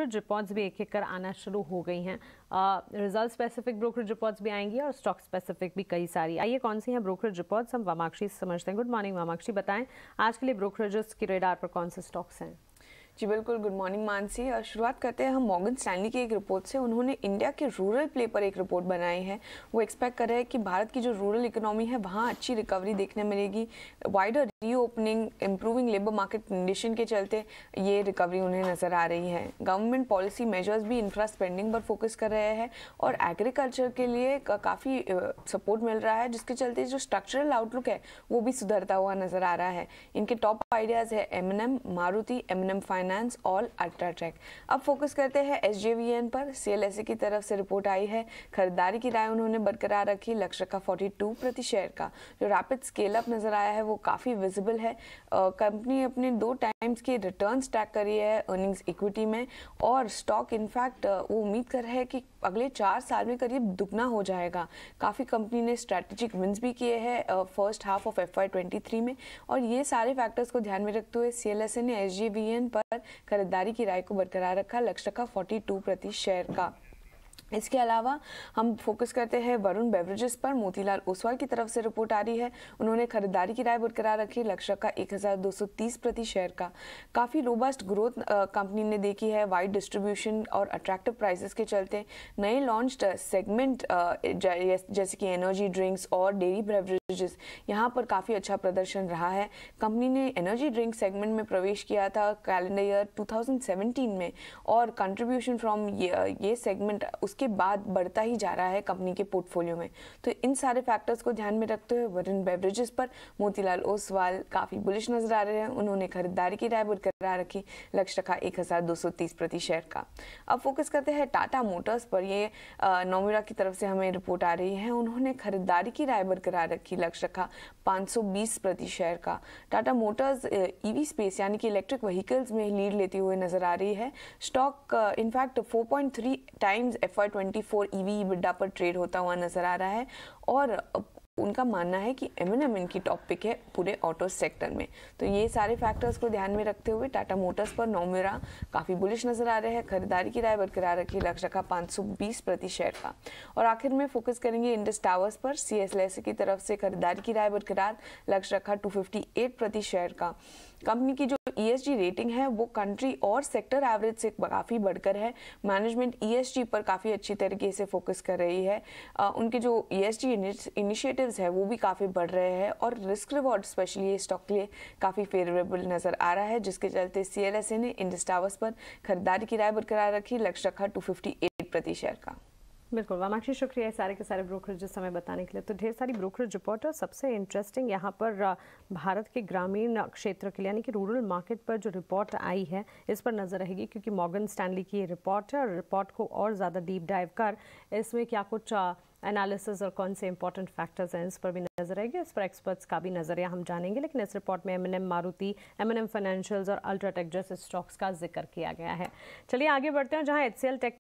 brokerage reports भी एक एक कर आना शुरू हो गई हैं रिजल्ट स्पेसिफिक ब्रोकरेज रिपोर्ट्स भी आएंगी और स्टॉक स्पेसिफिक भी कई सारी आइए कौन सी हैं ब्रोकरेज रिपोर्ट्स हम वामाक्षी समझते हैं गुड मॉर्निंग वामाक्षी बताएं आज के लिए ब्रोकरेज की रेडार पर कौन से स्टॉक्स हैं जी बिल्कुल गुड मॉर्निंग मानसी और शुरुआत करते हैं हम मॉगन स्टैनली की एक रिपोर्ट से उन्होंने इंडिया के रूरल प्ले पर एक रिपोर्ट बनाई है वो एक्सपेक्ट कर रहे हैं कि भारत की जो रूरल इकोनॉमी है वहाँ अच्छी रिकवरी देखने मिलेगी wider reopening improving labour market condition के चलते ये रिकवरी उन्हें नज़र आ रही है गवर्नमेंट पॉलिसी मेजर्स भी इंफ्रा स्पेंडिंग पर फोकस कर रहे हैं और एग्रीकल्चर के लिए का, काफ़ी सपोर्ट मिल रहा है जिसके चलते जो स्ट्रक्चरल आउटलुक है वो भी सुधरता हुआ नज़र आ रहा है इनके टॉप आइडियाज़ है M N M Maruti M M finance और अल्ट्राटेक अब फोकस करते हैं एस जे वी एन पर सी एल एस ए की तरफ से रिपोर्ट आई है खरीदारी की राय उन्होंने बरकरार रखी लक्ष्य का फोर्टी टू प्रति शेयर का जो रैपिड स्केल अप नज़र आया है वो काफ़ी विजिबल है कंपनी अपने दो टाइम्स के रिटर्न ट्रैक करी है अर्निंग्स इक्विटी में और स्टॉक इनफैक्ट वो उम्मीद कर रहा है कि अगले चार साल में करीब दुगना हो जाएगा काफ़ी कंपनी ने स्ट्रैटेजिक विंस भी किए हैं first half of F I twenty three में और ये सारे फैक्टर्स को ध्यान में रखते हुए सी एल एस ए ने एस जी एन पर खरीदारी की राय को बरकरार रखा लक्ष्य रखा फोर्टी टू प्रति शेयर का इसके अलावा हम फोकस करते हैं वरुण बेवरेजेस पर मोतीलाल ओसवाल की तरफ से रिपोर्ट आ रही है उन्होंने खरीदारी की राय बरकरार रखी लक्ष्य का 1230 प्रति शेयर का काफ़ी रोबस्ट ग्रोथ कंपनी ने देखी है वाइड डिस्ट्रीब्यूशन और अट्रैक्टिव प्राइसेस के चलते नए लॉन्च सेगमेंट जैसे कि एनर्जी ड्रिंक्स और डेयरी बेवरेज ब्रिजेस यहाँ पर काफ़ी अच्छा प्रदर्शन रहा है कंपनी ने एनर्जी ड्रिंक सेगमेंट में प्रवेश किया था कैलेंडर ईयर 2017 में और कंट्रीब्यूशन फ्रॉम ये ये सेगमेंट उसके बाद बढ़ता ही जा रहा है कंपनी के पोर्टफोलियो में तो इन सारे फैक्टर्स को ध्यान में रखते हुए वरुण बेवरेजेस पर मोतीलाल ओसवाल काफ़ी बुलिश नजर आ रहे हैं उन्होंने खरीदारी की राय बरकरार रखी लक्ष्य रखा एक प्रति शेयर का अब फोकस करते हैं टाटा मोटर्स पर ये नोमिरा की तरफ से हमें रिपोर्ट आ रही है उन्होंने खरीदारी की राय बरकरार रखी लक्ष्य रखा 520 प्रति शेयर का Tata Motors EV space e यानी कि इलेक्ट्रिक व्हीकल्स में लीड लेती हुई नजर आ रही है stock in fact 4.3 times F I twenty four EV पर ट्रेड होता हुआ नजर आ रहा है और उनका मानना है कि एम एन एम इनकी टॉप पिक है पूरे ऑटो सेक्टर में तो ये सारे फैक्टर्स को ध्यान में रखते हुए टाटा मोटर्स पर नोमेरा काफ़ी बुलिश नजर आ रहे हैं खरीदारी की राय बरकरार रखी लक्ष्य रखा 520 प्रति शेयर का और आखिर में फोकस करेंगे इंडस टावर्स पर सी एस एस की तरफ से खरीदारी की राय बरकरार लक्ष्य रखा 258 प्रति शेयर का कंपनी की जो जो ई रेटिंग है वो कंट्री और सेक्टर एवरेज से काफ़ी बढ़कर है मैनेजमेंट ई e पर काफ़ी अच्छी तरीके से फोकस कर रही है उनके जो ई एस इनिशिएटिव्स है वो भी काफ़ी बढ़ रहे हैं और रिस्क रिवॉर्ड स्पेशली ये स्टॉक के लिए काफ़ी फेवरेबल नज़र आ रहा है जिसके चलते सी ने इंडस्टावर्स पर खरीदारी की राय बरकरार रखी लक्ष्य रखा टू फिफ्टी एट प्रति शेयर का बिल्कुल वामाक्षी शुक्रिया है सारे के सारे ब्रोकरेज समय बताने के लिए तो ढेर सारी ब्रोकरेज रिपोर्ट और सबसे इंटरेस्टिंग यहाँ पर भारत के ग्रामीण क्षेत्र के लिए यानी कि रूरल मार्केट पर जो रिपोर्ट आई है इस पर नज़र रहेगी क्योंकि मॉर्गन स्टैनली की ये रिपोर्ट है और रिपोर्ट को और ज़्यादा डीप डाइव कर इसमें क्या कुछ एनालिसिस और कौन से इंपॉर्टेंट फैक्टर्स हैं इस पर भी नजर रहेगी इस पर एक्सपर्ट्स का भी नजरिया हम जानेंगे लेकिन इस रिपोर्ट में एम मारुति एम फाइनेंशियल्स और अल्ट्राटेक जैसे स्टॉक्स का जिक्र किया गया है चलिए आगे बढ़ते हैं जहाँ एच टेक